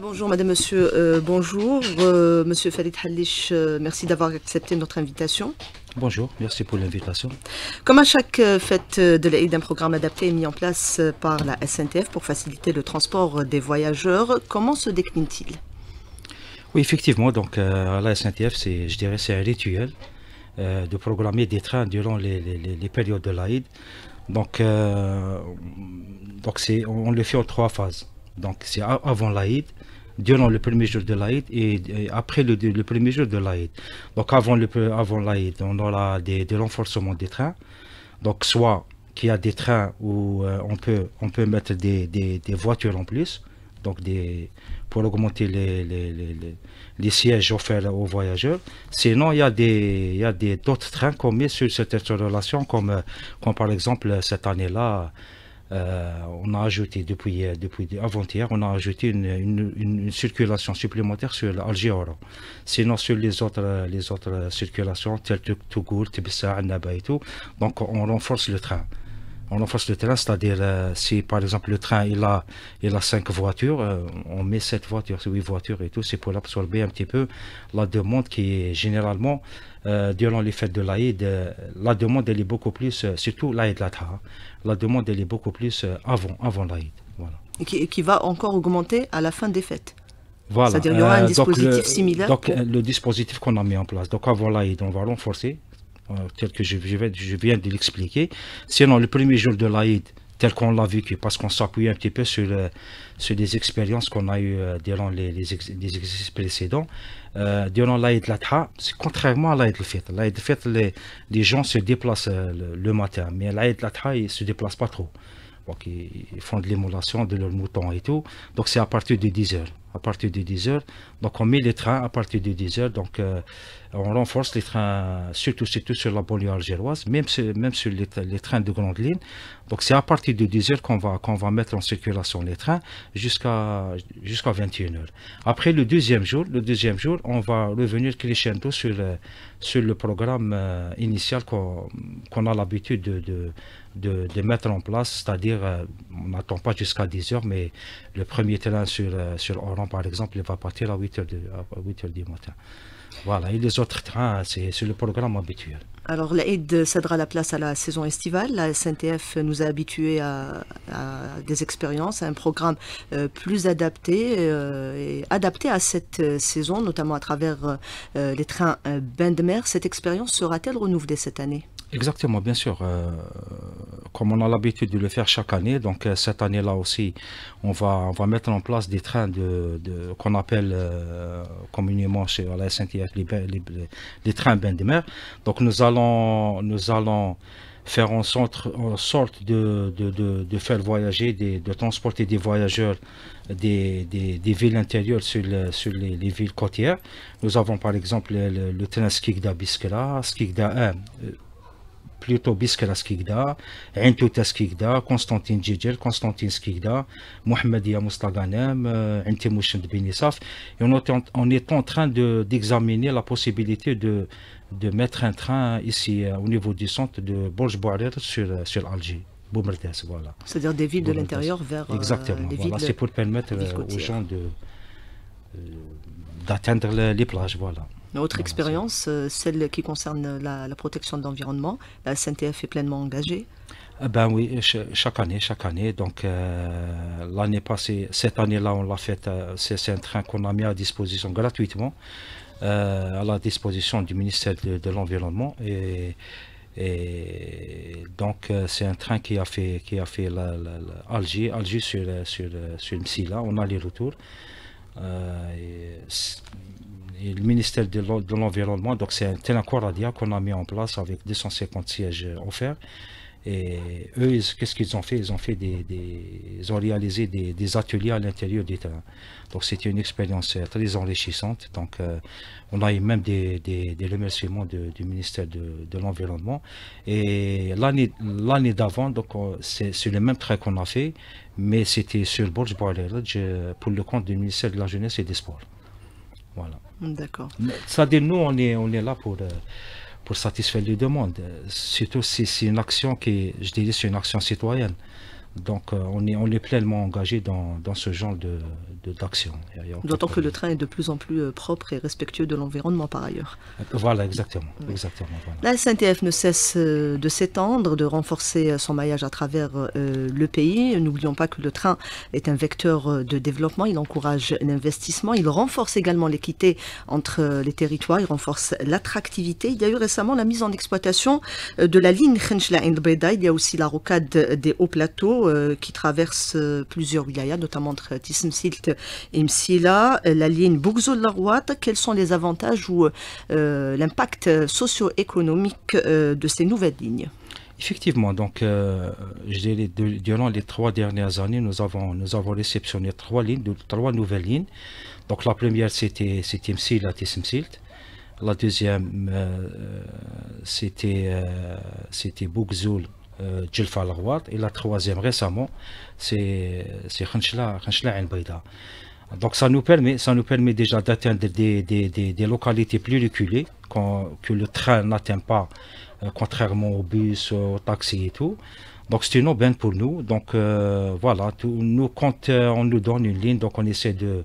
bonjour madame, monsieur, euh, bonjour. Euh, monsieur Farid Halish, euh, merci d'avoir accepté notre invitation. Bonjour, merci pour l'invitation. Comme à chaque fête de l'Aïd, un programme adapté est mis en place par la SNTF pour faciliter le transport des voyageurs. Comment se décline-t-il Oui, effectivement, donc à la SNTF, je dirais c'est un rituel de programmer des trains durant les, périodes de l'Aïd. Donc, donc on le fait en trois phases. Donc c'est avant l'Aïd, durant le premier jour de l'Aïd et, après le, premier jour de l'Aïd. Donc avant l'Aïd, avant on aura des, renforcements des trains. Donc soit qu'il y a des trains où euh, on, peut, on peut mettre des, voitures en plus, donc des, pour augmenter les, les, sièges offerts aux voyageurs. Sinon, il y a d'autres trains qu'on met sur cette relation, comme, euh, comme par exemple cette année-là, euh, on a ajouté euh, depuis, avant-hier, on a ajouté une, circulation supplémentaire sur l'Algéora. Sinon, sur euh, les autres, circulations, telles que Tougoul, Tibissa, Annaba et tout, donc on renforce le train en face le terrain, c'est-à-dire euh, si par exemple le train il a, il a cinq voitures, euh, on met sept voitures, huit voitures et tout, c'est pour absorber un petit peu la demande qui est généralement euh, durant les fêtes de l'Aïd, la demande elle est beaucoup plus, surtout l'Aïd Latha, hein. la demande elle est beaucoup plus avant, avant l'Aïd. Voilà. Et qui, va encore augmenter à la fin des fêtes voilà. C'est-à-dire qu'il y aura un dispositif donc similaire. Donc, le dispositif qu'on a mis en place. Donc, avant l'Aïd, on va renforcer euh, tel que je, viens de l'expliquer. Sinon, le premier jour de l'Aïd, tel qu'on l'a vécu, parce qu'on s'appuie un petit peu sur, des expériences qu'on a eues euh, durant les, exercices précédents. Euh, durant l'Aïd Latha, c'est contrairement à l'Aïd al-Fitr. L'Aïd al-Fitr, les, gens se déplacent le, matin, mais l'Aïd Latha, ils ne se déplacent pas trop. Donc, ils font de l'émulation de leurs moutons et tout. Donc, c'est à partir de 10 heures. À partir de 10 heures. Donc, on met les trains à partir de 10 heures. Donc, on renforce les trains, surtout, sur la banlieue algéroise, même sur, même sur les, trains de grande ligne. Donc c'est à partir de 10h qu'on va, qu'on va mettre en circulation les trains jusqu'à jusqu'à 21h. Après le deuxième jour, le deuxième jour, on va revenir crescendo sur, euh, sur le programme euh, initial qu'on a l'habitude de, de mettre en place, c'est-à-dire euh, on n'attend pas jusqu'à 10 h mais le premier train sur, Oran par exemple, il va partir à 8 h 8 heures du matin. Voilà, et les autres trains, c'est le programme habituel. Alors l'aide cédera la place à la saison estivale. La SNTF nous a habitués à, des expériences, à un programme euh, plus adapté, euh, adapté à cette euh, saison, notamment à travers les trains bains de mer. Cette expérience sera-t-elle renouvelée cette année Exactement, bien sûr. Euh, comme on a l'habitude de le faire chaque année, donc euh, cette année-là aussi, on va, on va mettre en place des trains de, de qu'on appelle euh, communément chez la SNTF les, les, trains bains de mer. Donc nous allons, nous allons faire en sorte, en sorte de, de, de, faire voyager, de transporter des voyageurs des, des, villes intérieures sur, sur les, villes côtières. Nous avons par exemple le, le train Skikda Biskela, Skikda 1, plutôt Biskra Skigda, Intouta Skigda, Constantine Djidjel, Constantine Skigda, Mohamedia Moustaganem, euh, Intimouchen de Benissaf. Et on est en, train d'examiner la possibilité de, mettre un train ici euh, au niveau du centre de Borj Bouarir sur, euh, Algi, Boumertes. C'est-à-dire des villes de l'intérieur vers. Exactement, voilà. c'est pour permettre aux gens d'atteindre les plages, voilà. Autre expérience, euh, celle qui concerne la, protection de l'environnement, la SNTF est pleinement engagée. Euh, ben oui, chaque année, chaque année. Donc euh, l'année passée, cette année-là, on l'a fait. c'est un train qu'on a mis à disposition gratuitement à la disposition du ministère de, l'environnement et, donc c'est un train qui a fait qui a fait Alger, Alger sur sur sur Msila. On a les retours. Et le ministère de l'Environnement. Donc c'est un tel accord qu'on a mis en place avec 250 sièges euh, offerts. Et eux, qu'est-ce qu'ils ont fait Ils ont fait des, ont réalisé des, ateliers à l'intérieur du terrain. Donc c'était une expérience euh, très enrichissante. Donc euh, on a eu même des, remerciements du ministère de, l'environnement. Et l'année d'avant, donc c'est le même trait qu'on a fait, mais c'était sur Borj pour le compte du ministère de la jeunesse et des sports. Voilà. D'accord. Ça dit, nous, on est, on est là pour, euh, pour satisfaire les demandes. Euh, surtout si c'est une action qui, je dirais, c'est une action citoyenne. Donc euh, on, est, on est pleinement engagé dans, dans, ce genre de, d'action. D'autant que le euh, train est de plus en plus euh, propre et respectueux de l'environnement par ailleurs. Voilà, exactement. exactement La SNTF ne cesse de s'étendre, de renforcer son maillage à travers le pays. N'oublions pas que le train est un vecteur de développement, il encourage l'investissement, il renforce également l'équité entre les territoires, il renforce l'attractivité. Il y a eu récemment la mise en exploitation de la ligne Khenchla-Indbreda, il y a aussi la rocade des hauts plateaux euh, qui traverse euh, plusieurs wilayas, notamment entre silt et Msila, la ligne Bougzoul-Larouat. Quels sont les avantages ou euh, l'impact socio-économique de ces nouvelles lignes Effectivement, donc, durant les trois dernières années, nous avons, nous avons réceptionné trois lignes, trois nouvelles lignes. Donc, la première, c'était msila Tismsilt. La deuxième, c'était euh, euh, al et la troisième récemment, c'est Khanchla al Donc ça nous permet, ça nous permet déjà d'atteindre des, des, des, localités plus reculées que le train n'atteint pas, euh, contrairement au bus, au taxi et tout. Donc c'est une aubaine pour nous. Donc euh, voilà, nous quand on nous donne une ligne, donc on essaie de,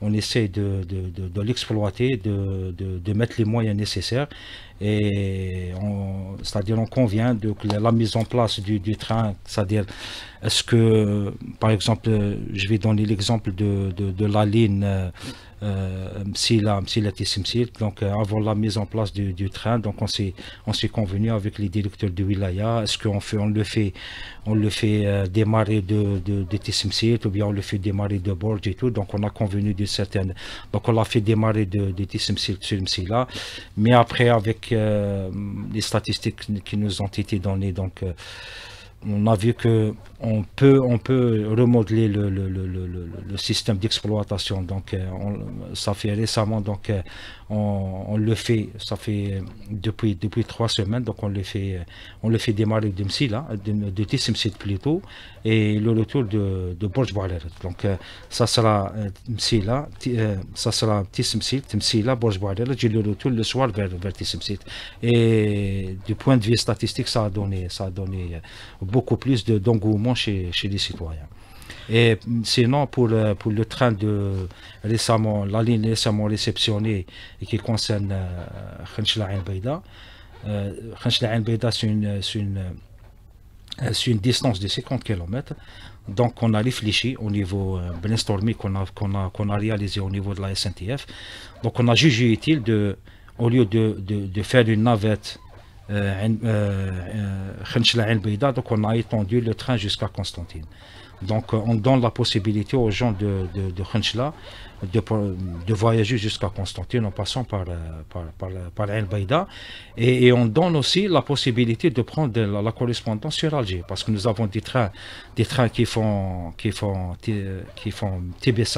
on essaie de, de, de, de l'exploiter, de, de, mettre les moyens nécessaires c'est-à-dire on convient de la mise en place du, train, c'est-à-dire est-ce que, par exemple, je vais donner l'exemple de, de, la ligne euh, Msila, Msila donc euh, avant la mise en place du, train, donc on s'est convenu avec les directeurs de Wilaya, est-ce qu'on fait, on le fait, on le fait euh, démarrer de, de, de ou bien on le fait démarrer de bord et tout, donc on a convenu de certaines, donc on l'a fait démarrer de, de Tissimsil sur Msila, mais après avec euh, les statistiques qui nous ont été données donc euh, on a vu que on peut, on peut remodeler le, le, le, le système d'exploitation. Donc, euh, ça fait récemment, donc, euh, on, on, le fait, ça fait depuis, depuis trois semaines, donc on le fait, euh, on le fait démarrer de tissim là, de, plutôt, et le retour de, de Borj Donc, ça sera tissim là, ça sera Tissimsit, Borj j'ai le retour le soir vers, vers Tissimsit. Et du point de vue statistique, ça a donné, ça a donné beaucoup plus d'engouement chez, chez, les citoyens. Et sinon, pour le, pour le train de récemment, la ligne récemment réceptionnée et qui concerne euh, Khenchla Beida, euh, Khenchla Beida, c'est une, euh, une distance de 50 km. Donc, on a réfléchi au niveau euh, brainstorming qu'on a, qu'on a, a, réalisé au niveau de la SNTF. Donc, on a jugé utile, de, au lieu de, de, de faire une navette euh, euh, euh, donc on a étendu le train jusqu'à Constantine. Donc on donne la possibilité aux gens de, de, de de, voyager jusqu'à Constantine en passant par, euh, par, par, El Baïda. Et, on donne aussi la possibilité de prendre la, correspondance sur Alger, parce que nous avons des trains, des trains qui font, qui font, qui font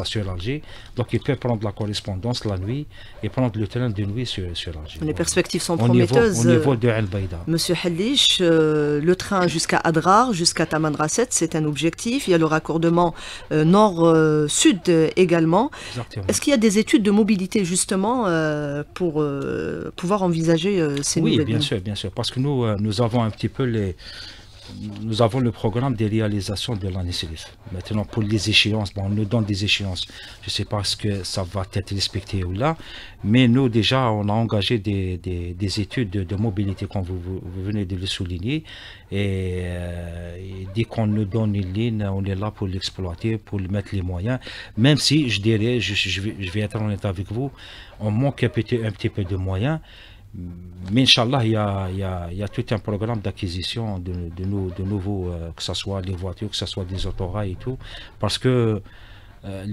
sur Alger. Donc ils peuvent prendre la correspondance la nuit et prendre le train de nuit sur, sur Alger. Les perspectives sont prometteuses. au niveau euh, de El Baïda. Monsieur Hellish, euh, le train jusqu'à Adrar, jusqu'à Tamanrasset, c'est un objectif. Il y a le raccordement nord-sud également. Est-ce qu'il y a des études de mobilité justement euh, pour euh, pouvoir envisager euh, ces oui, nouvelles Oui, bien sûr, bien sûr, parce que nous, nous avons un petit peu les, nous avons le programme de réalisation de l'année Maintenant, pour les échéances, ben, on nous donne des échéances. Je ne sais pas ce que ça va être respecté ou là, mais nous, déjà, on a engagé des, études de, mobilité, comme vous, venez de le souligner. Euh, et, dès qu'on nous donne une ligne, on est là pour l'exploiter, pour mettre les moyens. Même si, je dirais, je, vais, être honnête avec vous, on manque un petit peu de moyens. Mais Inch'Allah, il y a, tout un programme d'acquisition de, de, nouveaux, euh, que ce soit des voitures, que ce soit des autorails et tout. Parce que euh, euh,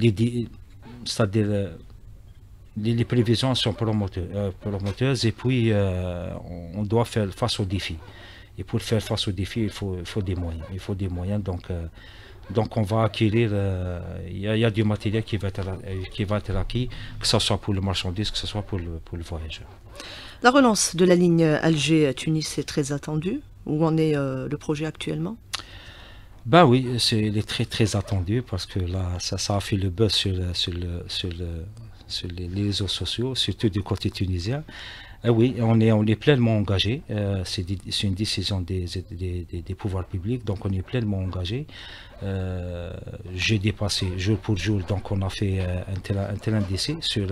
les, les, prévisions sont promoteuses, et puis on doit faire face aux défis. Et pour faire face aux défis, il faut, des moyens. Il faut des moyens. Donc, donc on va acquérir, euh, il y, a du matériel qui va, être, euh, qui va acquis, que ce soit pour le marchandise, que ce soit pour le, pour le voyageur. La relance de la ligne Alger-Tunis est très attendue. Où en est euh, le projet actuellement ben oui, il est très très attendu parce que là, ça, a fait le buzz sur, les, réseaux sociaux, surtout du côté tunisien. Eh oui, on est, on est pleinement engagé. c'est une décision des, pouvoirs publics, donc on est pleinement engagé. Euh, j'ai dépassé jour pour jour, donc on a fait euh, un, tel, un sur,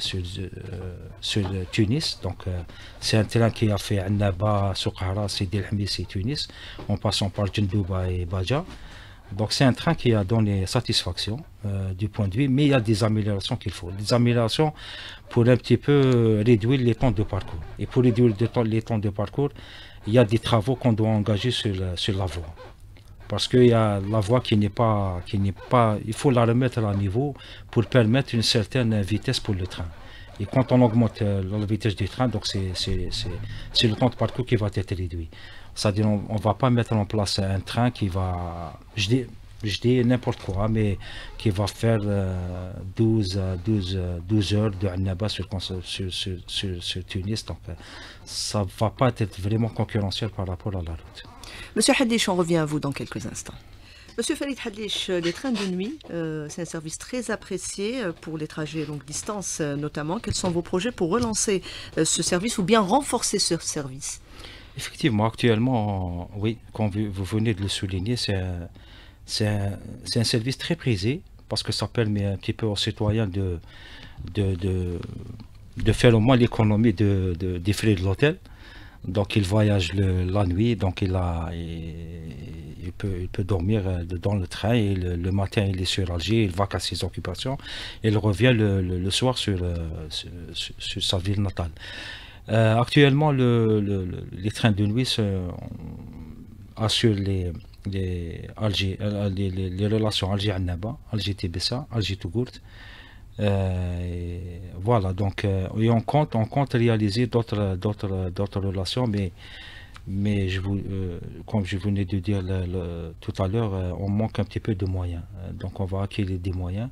sur, euh, Tunis. Donc c'est un terrain qui a fait Annaba, Soukhara, Sidi Hamid, et Tunis, en passant par Jindouba et Baja. Donc c'est un train qui a donné satisfaction du point de vue, mais il y a des améliorations qu'il faut. Des améliorations pour un petit peu réduire les temps de parcours. Et pour réduire les temps de parcours, il y a des travaux qu'on doit engager sur, sur la voie parce qu'il y a la voie qui n'est pas, qui n'est pas, il faut la remettre à niveau pour permettre une certaine vitesse pour le train. Et quand on augmente euh, la vitesse du train, donc c'est le temps de parcours qui va être réduit. C'est-à-dire on ne va pas mettre en place un train qui va, je dis, je dis n'importe quoi, mais qui va faire 12, 12, 12 heures de Annaba sur, sur, Tunis. Donc euh, ça ne va pas être vraiment concurrentiel par rapport à la route. Monsieur Hadish, on revient à vous dans quelques instants. Monsieur Farid Hadish, euh, les trains de nuit, euh, c'est un service très apprécié euh, pour les trajets longue distance notamment. Quels sont vos projets pour relancer ce service ou bien renforcer ce service Effectivement, actuellement, oui, comme vous venez de le souligner, c'est un, service très prisé parce que ça permet un petit peu aux citoyens de, de faire au moins l'économie des frais de l'hôtel. Donc il voyage la nuit, donc il, a, il, peut, dormir euh, dans le train, et le, matin il est sur Alger, il va qu'à ses occupations, il revient le, soir euh, sur, sa ville natale. Euh, actuellement, les trains de nuit assurent les, les, relations Alger-Annaba, Alger-Tébessa, Alger-Tougourt. alger annaba alger tibessa alger tougourt euh, voilà, donc, euh, on compte, on compte réaliser d'autres, d'autres, d'autres relations, mais, mais je vous, euh, comme je venais de dire tout à l'heure, on manque un petit peu de moyens. Donc, on va acquérir des moyens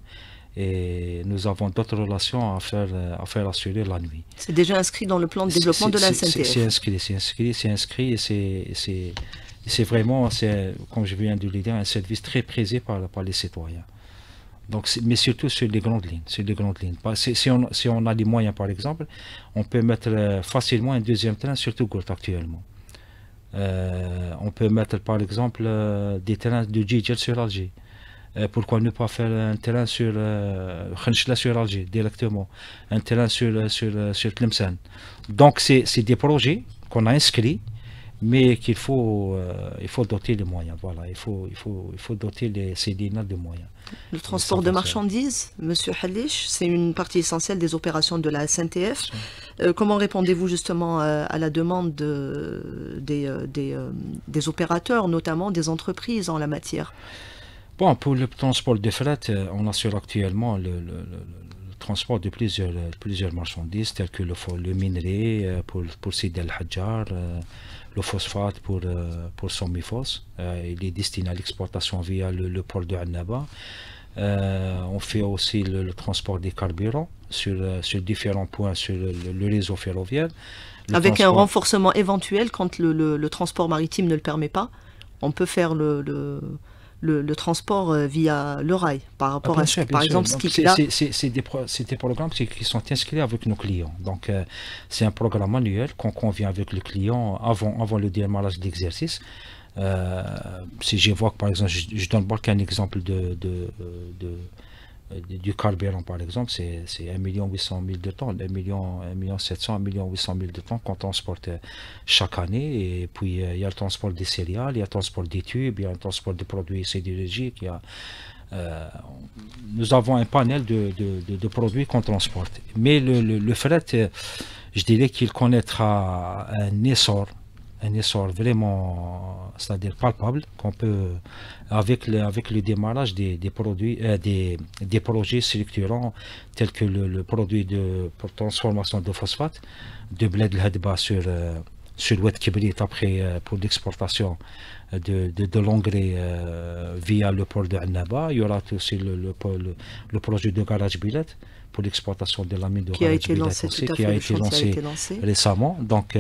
et nous avons d'autres relations à faire, à faire assurer la nuit. C'est déjà inscrit dans le plan de développement de la santé. C'est inscrit, c'est inscrit, c'est inscrit et c'est vraiment, comme je viens de le dire, un service très prisé par, par les citoyens mais surtout sur les grandes lignes. Sur grandes lignes. Si, on, a des moyens, par exemple, on peut mettre euh, facilement un deuxième terrain surtout Gold actuellement. Euh, on peut mettre, par exemple, euh, des terrains de Gigel sur Alger. pourquoi ne pas faire un terrain sur Khenchla sur Alger directement, un terrain sur, sur, sur Tlemcen. Donc, c'est des projets qu'on a inscrits mais qu'il faut, euh, il faut doter les moyens. Voilà, il faut, il faut, il faut doter les CDNA de moyens. Le transport de marchandises, Monsieur Halish, c'est une partie essentielle des opérations de la SNTF. Euh, comment répondez-vous justement euh, à, la demande des, des, opérateurs, notamment des entreprises en la matière Bon, pour le transport de fret, on assure actuellement le, transport de plusieurs, plusieurs marchandises telles que le, le minerai pour, pour Sidi al le phosphate pour, euh, pour Somifos. Euh, il est destiné à l'exportation via le, port de Annaba. Euh, on fait aussi le, transport des carburants sur, différents points sur le, réseau ferroviaire. Avec un renforcement éventuel quand le, transport maritime ne le permet pas, on peut faire le, le, transport euh, via le rail par ah, rapport à, par exemple, ce qui C'est des, programmes qui sont inscrits avec nos clients. Donc, euh, c'est un programme annuel qu'on convient avec le client avant, avant le démarrage d'exercice. si euh, si j'évoque, par exemple, je, donne donne qu'un exemple de, de, de euh, du carburant par exemple, c'est 1 800 000 de tonnes, 1 million, 1 million de tonnes qu'on transporte euh, chaque année. Et puis euh, il y a le transport des céréales, il y a le transport des tubes, il y a le transport des produits sidérurgiques, nous avons un panel de, produits qu'on transporte. Mais le, le fret, je dirais qu'il connaîtra un essor un essor vraiment, c'est-à-dire palpable, qu'on peut, avec le, avec le démarrage des, produits, euh, des, des, projets structurants tels que le, produit de transformation de phosphate, de bled l'hadba sur, euh, sur l'ouest Kibrit après euh, pour l'exportation de, de, l'engrais via le port de Annaba. Il y aura aussi le, le, projet de garage billet pour l'exportation de la mine de qui a récemment. Donc,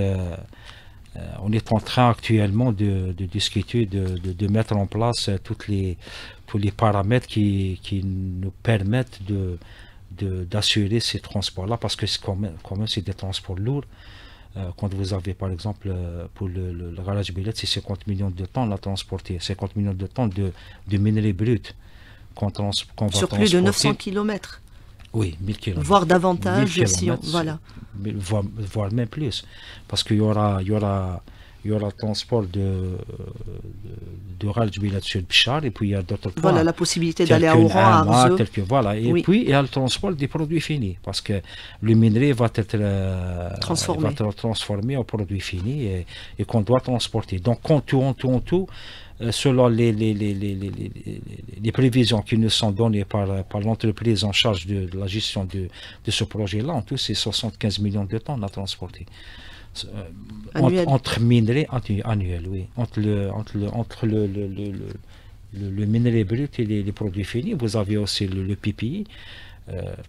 euh, on est en train actuellement de, discuter, de, mettre en place euh, toutes les, tous les paramètres qui, nous permettent de d'assurer ces transports-là, parce que quand même, quand même c'est des transports lourds. Euh, quand vous avez, par exemple, pour le, garage billet, c'est 50 millions de tonnes à transporter, 50 millions de tonnes de, de minerais bruts. Sur plus de 900 km. Oui, 1000 km. Voire davantage, si voilà. Voire, même plus. Parce qu'il y aura, y aura, y aura le transport de, de, de là de Bichar, et puis il y a d'autres points. Voilà, la possibilité d'aller à Oran, à voilà. Et puis, il y a le transport des produits finis, parce que le minerai va être, euh, transformé. Va en produit fini et, et qu'on doit transporter. Donc, en tout, tout, tout, euh, selon les, les, prévisions qui nous sont données par, euh, par l'entreprise en charge de, la gestion de, ce projet-là, en tout, c'est 75 millions de tonnes à transporter. Euh, entre, minerais annuels, oui. Entre le, entre le, entre le, le, le, le minerai brut et les, produits finis, vous avez aussi le, PPI,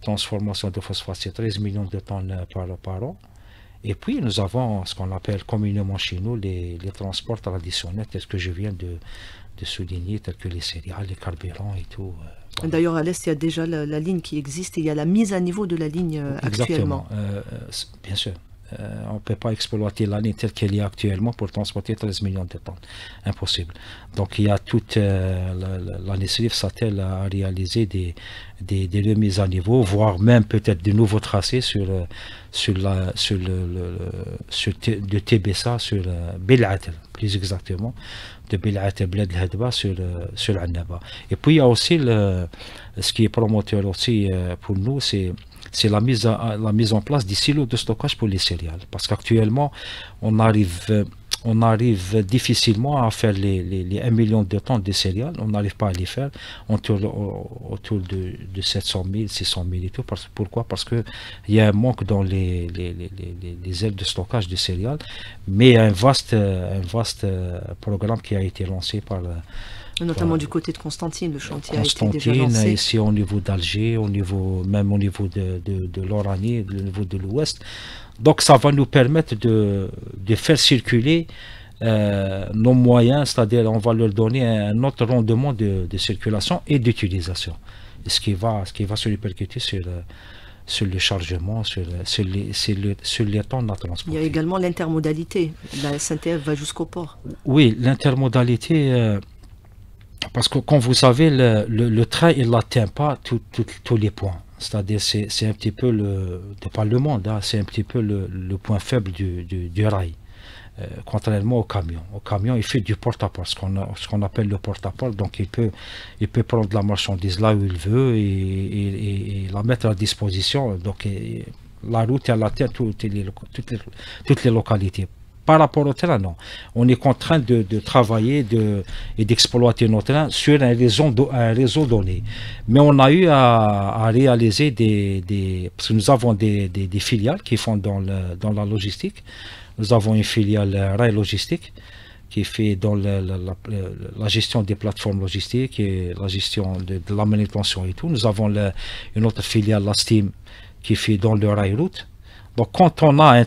transformation de phosphate, c'est 13 millions de tonnes par, par an. Et puis, nous avons ce qu'on appelle communément chez nous les, les transports traditionnels, tels que je viens de, de, souligner, tels que les céréales, les carburants et tout. Euh, D'ailleurs, à l'Est, il y a déjà la, ligne qui existe et il y a la mise à niveau de la ligne euh, actuellement. Euh, bien sûr. Euh, on ne peut pas exploiter l'année telle qu'elle est actuellement pour transporter 13 millions de tonnes. Impossible. Donc il y a toute l'année euh, la, la s'attelle à réaliser des, des, remises à niveau, voire même peut-être de nouveaux tracés sur, euh, sur, la, sur, le, de TBSA, sur Bélat, plus exactement, de et Bled Hedba sur, sur Annaba. Et puis il y a aussi le, ce qui est promoteur aussi pour nous, c'est c'est la mise, en place des silos de stockage pour les céréales. Parce qu'actuellement, on arrive, difficilement à faire les, 1 million de tonnes de céréales. On n'arrive pas à les faire autour, autour de, 700 000, 600 000 et tout. Parce, pourquoi Parce qu'il y a un manque dans les, ailes de stockage de céréales. Mais il un vaste, un vaste euh, programme qui a été lancé par notamment du côté de Constantine, le chantier Constantine, a été ici au niveau d'Alger, au niveau, même au niveau de, de, l'Oranie, au niveau de l'Ouest. Donc ça va nous permettre de, de faire circuler euh, nos moyens, c'est-à-dire on va leur donner un autre rendement de, de circulation et d'utilisation. Ce qui va, ce qui va se répercuter sur euh, sur le chargement, sur, euh, sur, les, sur, temps de la transport. Il y a également l'intermodalité. La SNTF va jusqu'au port. Oui, l'intermodalité, parce que comme vous savez, le, le, train, il n'atteint pas tous les points. C'est-à-dire, c'est un petit peu le, le monde, c'est un petit peu le, point faible du, rail, euh, contrairement au camion. Au camion, il fait du porte-à-porte, ce qu'on appelle le porte-à-porte. donc, il peut, il peut prendre la marchandise là où il veut et, la mettre à disposition. Donc, la route, elle atteint toutes toutes les localités par rapport au terrain, non. On est contraint de, travailler de, et d'exploiter notre terrains sur un réseau, donné. Mais on a eu à, réaliser des, Parce que nous avons des, filiales qui font dans, dans la logistique. Nous avons une filiale euh, Rail Logistique qui fait dans la, gestion des plateformes logistiques et la gestion de, la manutention et tout. Nous avons une autre filiale, la STEAM, qui fait dans le rail route. Donc quand on a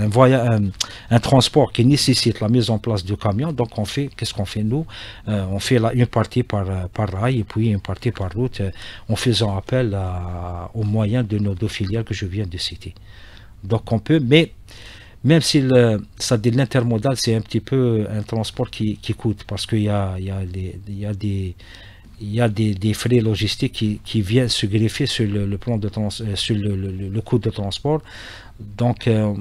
un, un, transport qui nécessite la mise en place du camion, donc on fait, qu'est-ce qu'on fait nous euh, On fait une partie par, rail et puis une partie par route euh, en faisant appel au aux moyens de nos deux filières que je viens de citer. Donc on peut, mais même si le, ça dit l'intermodal, c'est un petit peu un transport qui, coûte parce qu'il y a des il y a des, frais logistiques qui, qui, viennent se greffer sur le, plan de euh, sur le, coût de transport. Donc, euh,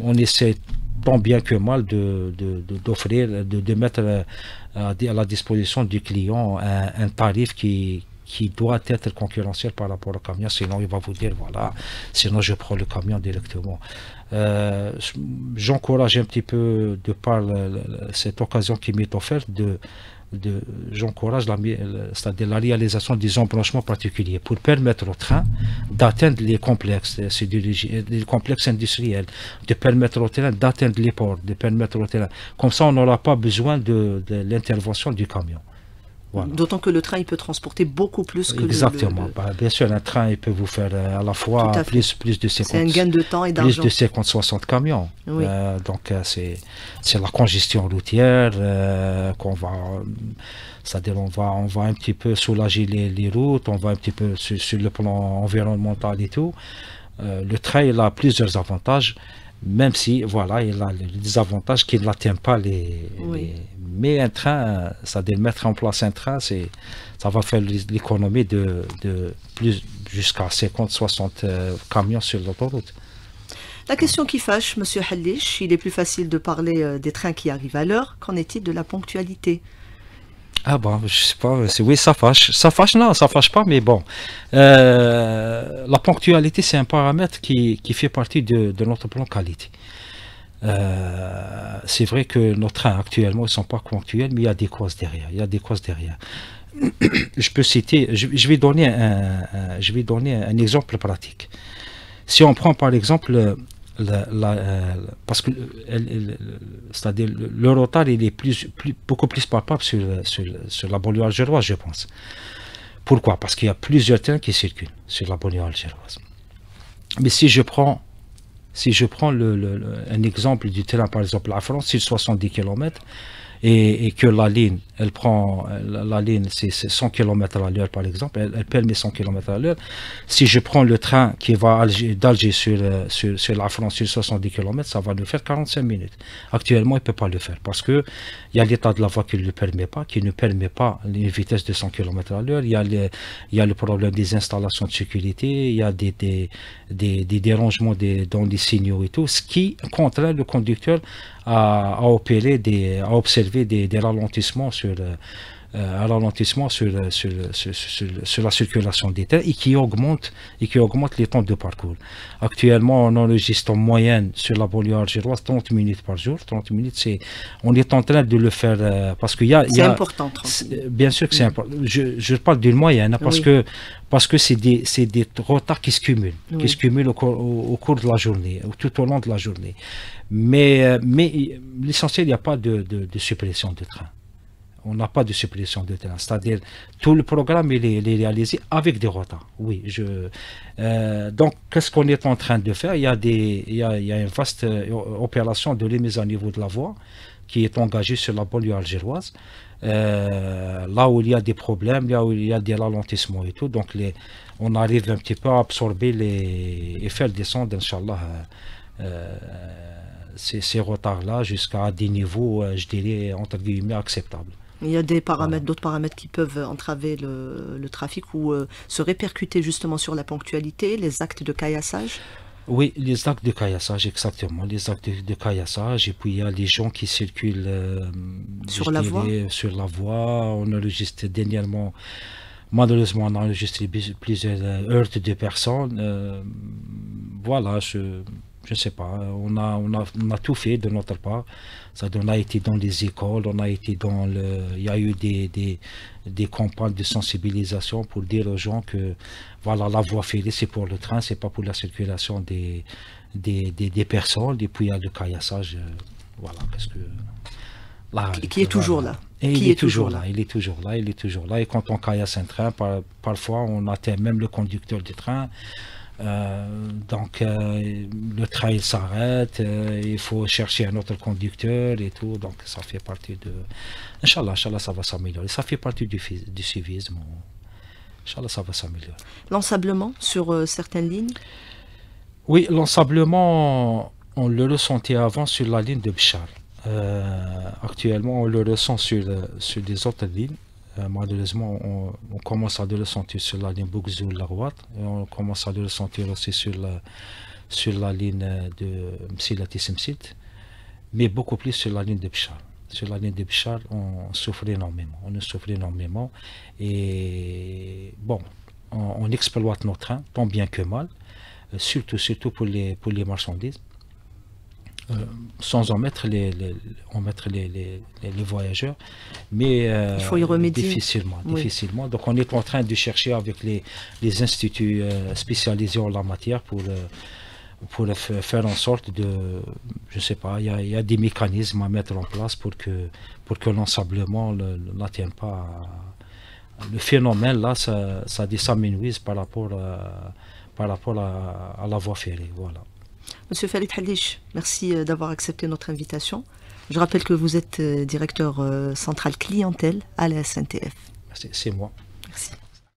on essaie tant bien que mal d'offrir, de, de, de, mettre euh, à, la disposition du client un, tarif qui, qui doit être concurrentiel par rapport au camion, sinon il va vous dire voilà, sinon je prends le camion directement. J'encourage un petit peu de par cette occasion qui m'est offerte de de j'encourage la, la, réalisation des embranchements particuliers pour permettre au train d'atteindre les complexes, euh, les euh, complexes industriels, de permettre au terrain, d'atteindre les ports, de permettre au terrain. Comme ça, on n'aura pas besoin de l'intervention du camion. D'autant que le train, peut transporter beaucoup plus que Le, bah, bien sûr, un train, il peut vous faire euh, à la fois plus, plus de 50... Un gain de temps et de 50, 60 camions. Euh, donc, euh, c'est la congestion routière qu'on va... C'est-à-dire, on va, on va un petit peu soulager les, routes, on va un petit peu sur, sur le plan environnemental et tout. le train, il a plusieurs avantages même si, voilà, il a le désavantage qu'il n'atteint pas les, Mais un train, ça à mettre en place un train, ça va faire l'économie de, plus jusqu'à 50, 60 euh, camions sur l'autoroute. La question qui fâche, Monsieur Hallich, il est plus facile de parler euh, des trains qui arrivent à l'heure, qu'en est-il de la ponctualité ah bon, je sais pas, oui, ça fâche. Ça fâche, non, ça fâche pas, mais bon. Euh, la ponctualité, c'est un paramètre qui, fait partie de, notre plan qualité. Euh, c'est vrai que nos trains actuellement ne sont pas ponctuels, mais il y a des causes derrière. Il y a des causes derrière. je peux citer, je, vais donner je vais donner un exemple pratique. Si on prend par exemple euh, parce que c'est-à-dire le retard il est plus, beaucoup plus palpable sur, la banlieue algéroise, je pense. Pourquoi Parce qu'il y a plusieurs terrains qui circulent sur la banlieue algéroise. Mais si je prends, si je prends un exemple du terrain, par exemple, la France, sur 70 km, et, que la ligne, elle prend, la ligne, c'est 100 km à l'heure par exemple, elle, permet 100 km à l'heure. Si je prends le train qui va d'Alger sur, euh, sur, sur, la France sur 70 km, ça va le faire 45 minutes. Actuellement, il ne peut pas le faire parce qu'il y a l'état de la voie qui ne le permet pas, qui ne permet pas une vitesse de 100 km à l'heure. Il y, a y a le problème des installations de sécurité, il y a des, des, des, des dérangements des, dans les signaux et tout, ce qui contraint le conducteur à, à opérer, des, observer des, des ralentissements sur, euh, euh, à ralentissement euh, euh, sur, sur, sur, sur, la circulation des terres et qui augmente, et qui augmente les temps de parcours. Actuellement, on enregistre en moyenne sur la banlieue algéroise 30 minutes par jour. 30 minutes, c'est, on est en train de le faire parce qu'il y a. C'est important. 30 bien sûr que c'est important. Je, je, parle d'une moyenne hein, parce que parce que c'est des, des, retards qui se cumulent, qui se cumulent au, cours de la journée, tout au long de la journée. Mais, mais l'essentiel, il n'y a pas de, de, de suppression de train on n'a pas de suppression de terrain. C'est-à-dire, tout le programme, il est, réalisé avec des retards. Oui, je, euh, donc, qu'est-ce qu'on est en train de faire il y, a des, il, une vaste euh, opération de remise à niveau de la voie qui est engagée sur la banlieue algéroise. Euh, là où il y a des problèmes, là où il y a des ralentissements et tout. Donc, on arrive un petit peu à absorber les, et faire descendre, Inch'Allah, ces retards-là jusqu'à des niveaux, je dirais, entre guillemets, acceptables. Il y a des paramètres, d'autres paramètres qui peuvent entraver le, trafic ou euh, se répercuter justement sur la ponctualité, les actes de caillassage oui, les actes de caillassage, exactement. Les actes de, caillassage, et puis il y a les gens qui circulent euh, sur, la voie. sur la voie. On enregistre dernièrement, malheureusement, on a enregistré plusieurs euh, heurts de personnes. voilà, je, je ne sais pas, on a, on, a, tout fait de notre part. Ça, on a été dans les écoles, on a été dans le, il y a eu des, des, des campagnes de sensibilisation pour dire aux gens que voilà, la voie ferrée, c'est pour le train, ce n'est pas pour la circulation des, des, des, des, personnes. Et puis il y a le caillassage, euh, voilà, parce que qui est toujours là. il est, toujours, là. il est toujours là, il est toujours là. Et quand on caillasse un train, parfois on atteint même le conducteur du train. Euh, donc euh, le trail s'arrête, euh, il faut chercher un autre conducteur et tout, donc ça fait partie de... Inch'Allah, ça va s'améliorer, ça fait partie du, du civisme, Inch'Allah ça va s'améliorer. L'ensablement sur certaines lignes Oui, l'ensablement, on le ressentait avant sur la ligne de Bichar. actuellement, on le ressent sur, sur autres lignes, euh, malheureusement, on, commence à le ressentir sur la ligne Bougzou Larouat et on commence à le ressentir aussi sur la, sur la ligne euh, de Msilati mais beaucoup plus sur la ligne de Bchar. Sur la ligne de Bchar, on souffre énormément. On souffre énormément. Et bon, on, exploite nos trains, tant bien que mal, euh, surtout, surtout pour, les, pour les marchandises. Euh, sans en mettre les, en mettre les, les, voyageurs, mais euh, il faut y remédier. difficilement, difficilement. Donc on est en train de chercher avec les, les instituts euh, spécialisés en la matière pour pour faire en sorte de, je sais pas, il y, a des mécanismes à mettre en place pour que pour que l'ensablement n'atteigne pas le phénomène là, ça, ça par rapport à, par rapport à la voie ferrée, voilà. Monsieur Farid Halish, merci euh, d'avoir accepté notre invitation. Je rappelle que vous êtes euh, directeur euh, central clientèle à la SNTF. C'est moi. Merci.